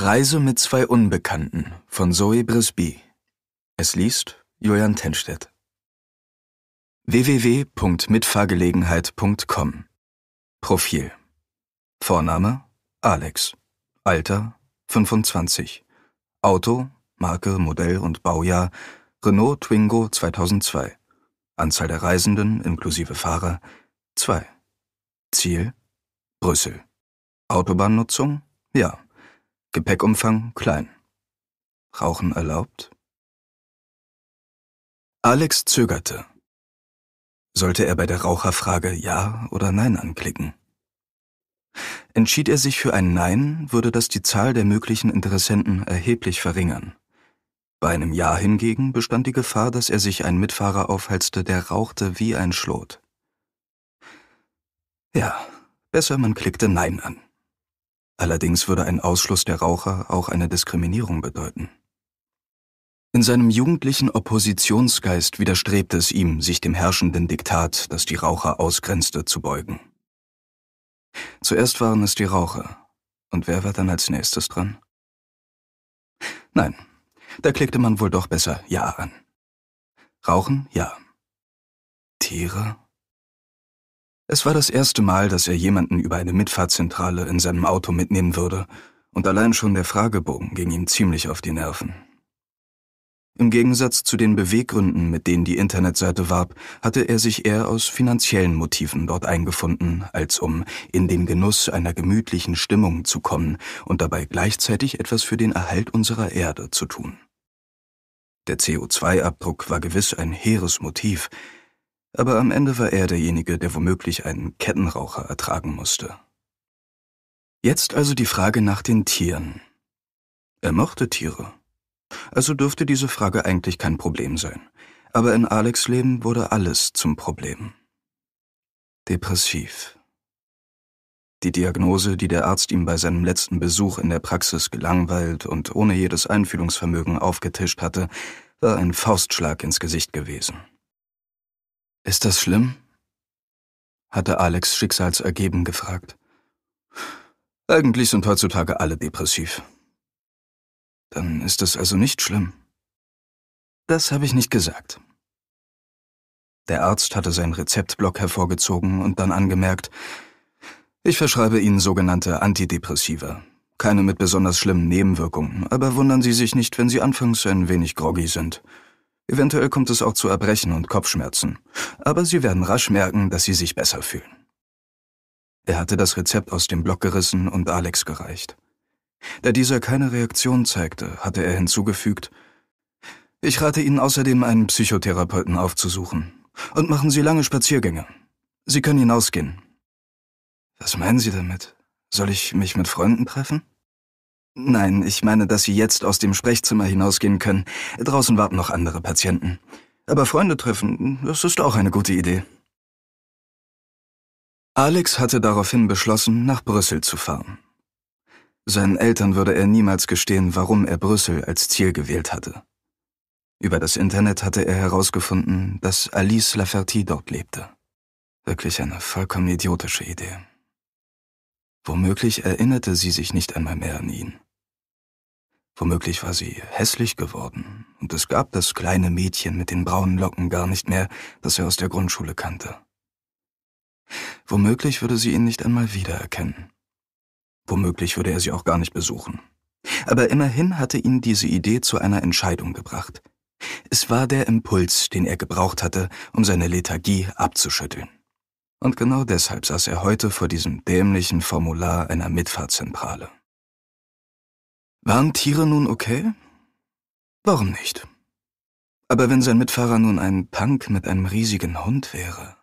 Reise mit zwei Unbekannten von Zoe Brisby. Es liest Julian Tenstedt. www.mitfahrgelegenheit.com Profil Vorname Alex Alter 25 Auto Marke, Modell und Baujahr Renault Twingo 2002 Anzahl der Reisenden inklusive Fahrer 2 Ziel Brüssel Autobahnnutzung Ja Gepäckumfang klein. Rauchen erlaubt? Alex zögerte. Sollte er bei der Raucherfrage Ja oder Nein anklicken? Entschied er sich für ein Nein, würde das die Zahl der möglichen Interessenten erheblich verringern. Bei einem Ja hingegen bestand die Gefahr, dass er sich einen Mitfahrer aufhalste, der rauchte wie ein Schlot. Ja, besser man klickte Nein an. Allerdings würde ein Ausschluss der Raucher auch eine Diskriminierung bedeuten. In seinem jugendlichen Oppositionsgeist widerstrebte es ihm, sich dem herrschenden Diktat, das die Raucher ausgrenzte, zu beugen. Zuerst waren es die Raucher. Und wer war dann als nächstes dran? Nein, da klickte man wohl doch besser Ja an. Rauchen? Ja. Tiere? Es war das erste Mal, dass er jemanden über eine Mitfahrzentrale in seinem Auto mitnehmen würde, und allein schon der Fragebogen ging ihm ziemlich auf die Nerven. Im Gegensatz zu den Beweggründen, mit denen die Internetseite warb, hatte er sich eher aus finanziellen Motiven dort eingefunden, als um in den Genuss einer gemütlichen Stimmung zu kommen und dabei gleichzeitig etwas für den Erhalt unserer Erde zu tun. Der CO2-Abdruck war gewiss ein hehres Motiv, aber am Ende war er derjenige, der womöglich einen Kettenraucher ertragen musste. Jetzt also die Frage nach den Tieren. Er mochte Tiere. Also dürfte diese Frage eigentlich kein Problem sein. Aber in Alex Leben wurde alles zum Problem. Depressiv. Die Diagnose, die der Arzt ihm bei seinem letzten Besuch in der Praxis gelangweilt und ohne jedes Einfühlungsvermögen aufgetischt hatte, war ein Faustschlag ins Gesicht gewesen. Ist das schlimm? hatte Alex schicksalsergeben gefragt. Eigentlich sind heutzutage alle depressiv. Dann ist das also nicht schlimm. Das habe ich nicht gesagt. Der Arzt hatte seinen Rezeptblock hervorgezogen und dann angemerkt, ich verschreibe Ihnen sogenannte Antidepressiva. Keine mit besonders schlimmen Nebenwirkungen, aber wundern Sie sich nicht, wenn Sie anfangs ein wenig groggy sind. Eventuell kommt es auch zu Erbrechen und Kopfschmerzen, aber Sie werden rasch merken, dass Sie sich besser fühlen. Er hatte das Rezept aus dem Block gerissen und Alex gereicht. Da dieser keine Reaktion zeigte, hatte er hinzugefügt, ich rate Ihnen außerdem, einen Psychotherapeuten aufzusuchen. Und machen Sie lange Spaziergänge. Sie können hinausgehen. Was meinen Sie damit? Soll ich mich mit Freunden treffen? Nein, ich meine, dass Sie jetzt aus dem Sprechzimmer hinausgehen können. Draußen warten noch andere Patienten. Aber Freunde treffen, das ist auch eine gute Idee. Alex hatte daraufhin beschlossen, nach Brüssel zu fahren. Seinen Eltern würde er niemals gestehen, warum er Brüssel als Ziel gewählt hatte. Über das Internet hatte er herausgefunden, dass Alice Laferty dort lebte. Wirklich eine vollkommen idiotische Idee. Womöglich erinnerte sie sich nicht einmal mehr an ihn. Womöglich war sie hässlich geworden, und es gab das kleine Mädchen mit den braunen Locken gar nicht mehr, das er aus der Grundschule kannte. Womöglich würde sie ihn nicht einmal wiedererkennen. Womöglich würde er sie auch gar nicht besuchen. Aber immerhin hatte ihn diese Idee zu einer Entscheidung gebracht. Es war der Impuls, den er gebraucht hatte, um seine Lethargie abzuschütteln. Und genau deshalb saß er heute vor diesem dämlichen Formular einer Mitfahrzentrale. Waren Tiere nun okay? Warum nicht? Aber wenn sein Mitfahrer nun ein Punk mit einem riesigen Hund wäre.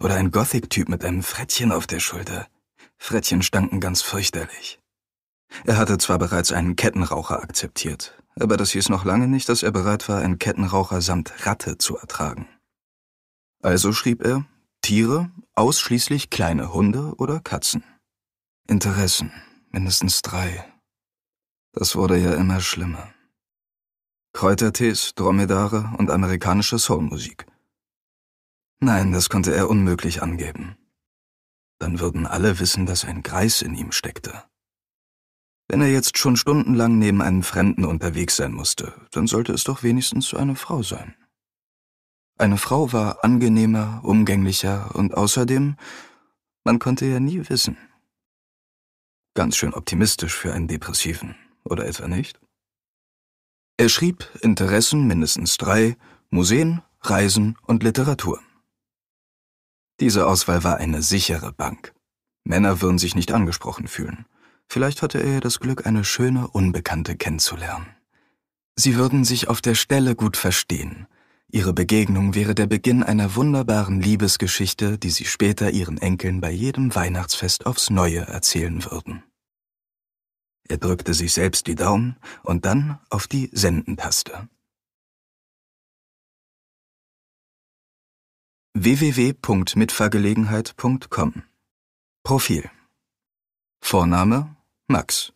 Oder ein Gothic-Typ mit einem Frettchen auf der Schulter. Frettchen stanken ganz fürchterlich. Er hatte zwar bereits einen Kettenraucher akzeptiert, aber das hieß noch lange nicht, dass er bereit war, einen Kettenraucher samt Ratte zu ertragen. Also schrieb er Tiere, ausschließlich kleine Hunde oder Katzen. Interessen, mindestens drei, das wurde ja immer schlimmer. Kräutertees, Dromedare und amerikanische Soulmusik. Nein, das konnte er unmöglich angeben. Dann würden alle wissen, dass ein Greis in ihm steckte. Wenn er jetzt schon stundenlang neben einem Fremden unterwegs sein musste, dann sollte es doch wenigstens eine Frau sein. Eine Frau war angenehmer, umgänglicher und außerdem, man konnte ja nie wissen. Ganz schön optimistisch für einen Depressiven oder etwa nicht? Er schrieb Interessen mindestens drei, Museen, Reisen und Literatur. Diese Auswahl war eine sichere Bank. Männer würden sich nicht angesprochen fühlen. Vielleicht hatte er das Glück, eine schöne Unbekannte kennenzulernen. Sie würden sich auf der Stelle gut verstehen. Ihre Begegnung wäre der Beginn einer wunderbaren Liebesgeschichte, die sie später ihren Enkeln bei jedem Weihnachtsfest aufs Neue erzählen würden. Er drückte sich selbst die Daumen und dann auf die Senden-Taste. www.mitfahrgelegenheit.com Profil Vorname Max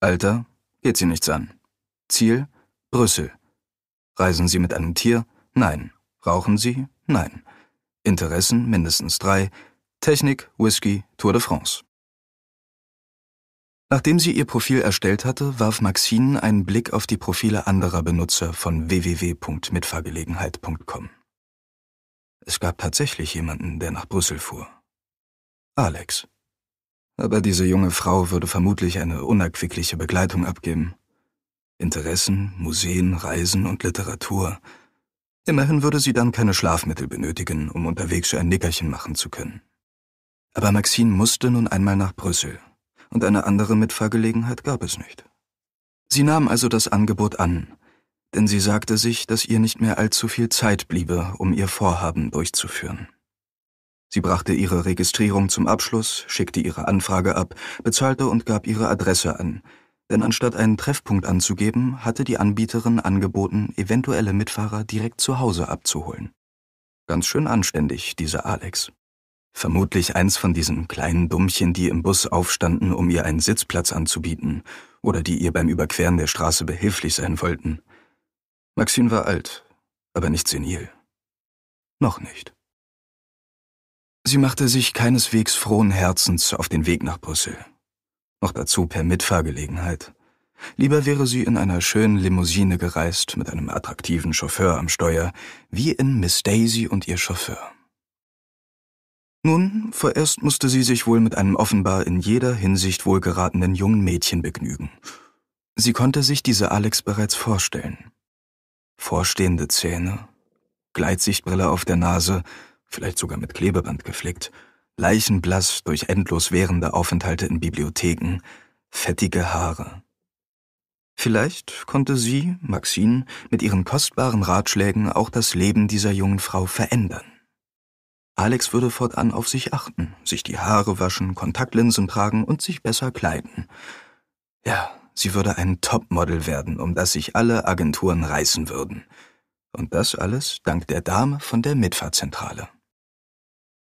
Alter geht Sie nichts an. Ziel Brüssel. Reisen Sie mit einem Tier? Nein. Rauchen Sie? Nein. Interessen mindestens drei. Technik, Whisky, Tour de France. Nachdem sie ihr Profil erstellt hatte, warf Maxine einen Blick auf die Profile anderer Benutzer von www.mitfahrgelegenheit.com. Es gab tatsächlich jemanden, der nach Brüssel fuhr. Alex. Aber diese junge Frau würde vermutlich eine unerquickliche Begleitung abgeben. Interessen, Museen, Reisen und Literatur. Immerhin würde sie dann keine Schlafmittel benötigen, um unterwegs ein Nickerchen machen zu können. Aber Maxine musste nun einmal nach Brüssel und eine andere Mitfahrgelegenheit gab es nicht. Sie nahm also das Angebot an, denn sie sagte sich, dass ihr nicht mehr allzu viel Zeit bliebe, um ihr Vorhaben durchzuführen. Sie brachte ihre Registrierung zum Abschluss, schickte ihre Anfrage ab, bezahlte und gab ihre Adresse an, denn anstatt einen Treffpunkt anzugeben, hatte die Anbieterin angeboten, eventuelle Mitfahrer direkt zu Hause abzuholen. Ganz schön anständig, dieser Alex. Vermutlich eins von diesen kleinen Dummchen, die im Bus aufstanden, um ihr einen Sitzplatz anzubieten oder die ihr beim Überqueren der Straße behilflich sein wollten. Maxine war alt, aber nicht senil. Noch nicht. Sie machte sich keineswegs frohen Herzens auf den Weg nach Brüssel. Noch dazu per Mitfahrgelegenheit. Lieber wäre sie in einer schönen Limousine gereist mit einem attraktiven Chauffeur am Steuer, wie in Miss Daisy und ihr Chauffeur. Nun, vorerst musste sie sich wohl mit einem offenbar in jeder Hinsicht wohlgeratenen jungen Mädchen begnügen. Sie konnte sich diese Alex bereits vorstellen. Vorstehende Zähne, Gleitsichtbrille auf der Nase, vielleicht sogar mit Klebeband geflickt, leichenblass durch endlos währende Aufenthalte in Bibliotheken, fettige Haare. Vielleicht konnte sie, Maxine, mit ihren kostbaren Ratschlägen auch das Leben dieser jungen Frau verändern. Alex würde fortan auf sich achten, sich die Haare waschen, Kontaktlinsen tragen und sich besser kleiden. Ja, sie würde ein Topmodel werden, um das sich alle Agenturen reißen würden. Und das alles dank der Dame von der Mitfahrzentrale.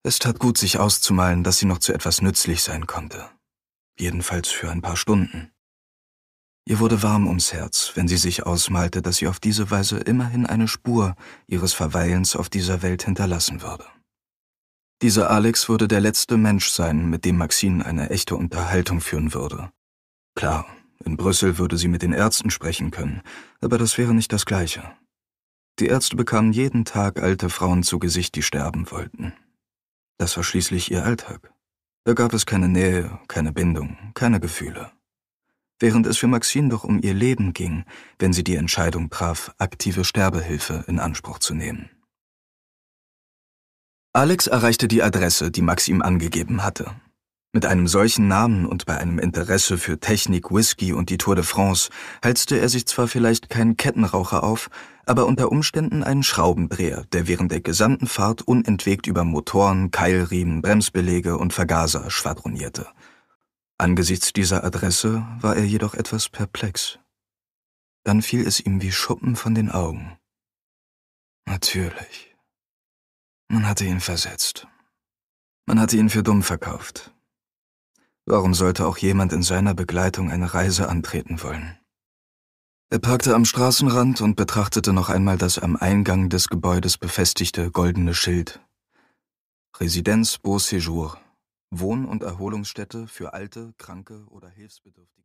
Es tat gut, sich auszumalen, dass sie noch zu etwas nützlich sein konnte. Jedenfalls für ein paar Stunden. Ihr wurde warm ums Herz, wenn sie sich ausmalte, dass sie auf diese Weise immerhin eine Spur ihres Verweilens auf dieser Welt hinterlassen würde. Dieser Alex würde der letzte Mensch sein, mit dem Maxine eine echte Unterhaltung führen würde. Klar, in Brüssel würde sie mit den Ärzten sprechen können, aber das wäre nicht das Gleiche. Die Ärzte bekamen jeden Tag alte Frauen zu Gesicht, die sterben wollten. Das war schließlich ihr Alltag. Da gab es keine Nähe, keine Bindung, keine Gefühle. Während es für Maxine doch um ihr Leben ging, wenn sie die Entscheidung traf, aktive Sterbehilfe in Anspruch zu nehmen. Alex erreichte die Adresse, die Max ihm angegeben hatte. Mit einem solchen Namen und bei einem Interesse für Technik, Whisky und die Tour de France heizte er sich zwar vielleicht keinen Kettenraucher auf, aber unter Umständen einen Schraubendreher, der während der gesamten Fahrt unentwegt über Motoren, Keilriemen, Bremsbelege und Vergaser schwadronierte. Angesichts dieser Adresse war er jedoch etwas perplex. Dann fiel es ihm wie Schuppen von den Augen. Natürlich. Man hatte ihn versetzt. Man hatte ihn für dumm verkauft. Warum sollte auch jemand in seiner Begleitung eine Reise antreten wollen? Er parkte am Straßenrand und betrachtete noch einmal das am Eingang des Gebäudes befestigte goldene Schild. Residenz Beau Séjour. Wohn- und Erholungsstätte für alte, kranke oder Hilfsbedürftige.